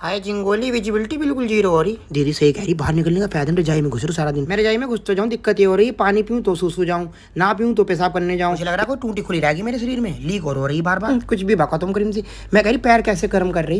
हाय जिंगोली visibility बिल्कुल zero हो रही दीदी सही कह रही बाहर निकलने का फायदा जाए तो जाई में घुस रहा सारा दिन मेरे जाई में घुस तो जाऊँ दिक्कत ये हो रही पानी पीऊँ तो सूसू जाऊँ ना पीऊँ तो पेशाब करने जाऊँ मुझे लग रहा है कोई टूटी खुली रहेगी मेरे शरीर में लीक और हो रही बार बार कुछ भी बाका तुम करीम सी मैं कह रही पैर कैसे गर्म कर रही